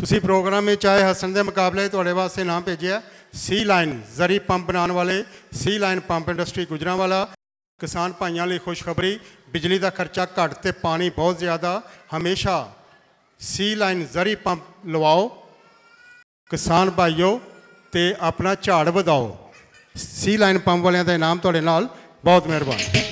ਤੁਸੀਂ ਪ੍ਰੋਗਰਾਮ ਵਿੱਚ ਆਏ ਹਸਨ ਦੇ ਮੁਕਾਬਲੇ ਤੁਹਾਡੇ ਵਾਸਤੇ ਨਾਮ ਭੇਜਿਆ ਸੀ ਲਾਈਨ ਜ਼ਰੀ ਪੰਪ ਬਣਾਉਣ ਵਾਲੇ ਸੀ ਲਾਈਨ ਪੰਪ ਇੰਡਸਟਰੀ ਵਾਲਾ ਕਿਸਾਨ ਭਾਈਆਂ ਲਈ ਖੁਸ਼ਖਬਰੀ ਬਿਜਲੀ ਦਾ ਖਰਚਾ ਘੱਟ ਤੇ ਪਾਣੀ ਬਹੁਤ ਜ਼ਿਆਦਾ ਹਮੇਸ਼ਾ ਸੀ ਲਾਈਨ ਜ਼ਰੀ ਪੰਪ ਲਵਾਓ ਕਿਸਾਨ ਭਾਈਓ ਤੇ ਆਪਣਾ ਝਾੜ ਵਧਾਓ ਸੀ ਲਾਈਨ ਪੰਪ ਵਾਲਿਆਂ ਦਾ ਇਨਾਮ ਤੁਹਾਡੇ ਨਾਲ ਬਹੁਤ ਮਿਹਰਬਾਨ